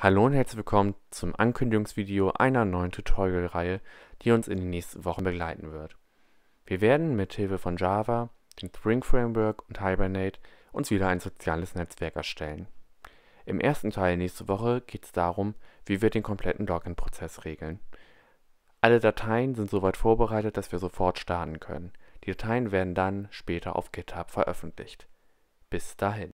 Hallo und herzlich willkommen zum Ankündigungsvideo einer neuen Tutorial-Reihe, die uns in den nächsten Wochen begleiten wird. Wir werden mit Hilfe von Java, dem Spring Framework und Hibernate uns wieder ein soziales Netzwerk erstellen. Im ersten Teil nächste Woche geht es darum, wie wir den kompletten Login-Prozess regeln. Alle Dateien sind soweit vorbereitet, dass wir sofort starten können. Die Dateien werden dann später auf GitHub veröffentlicht. Bis dahin.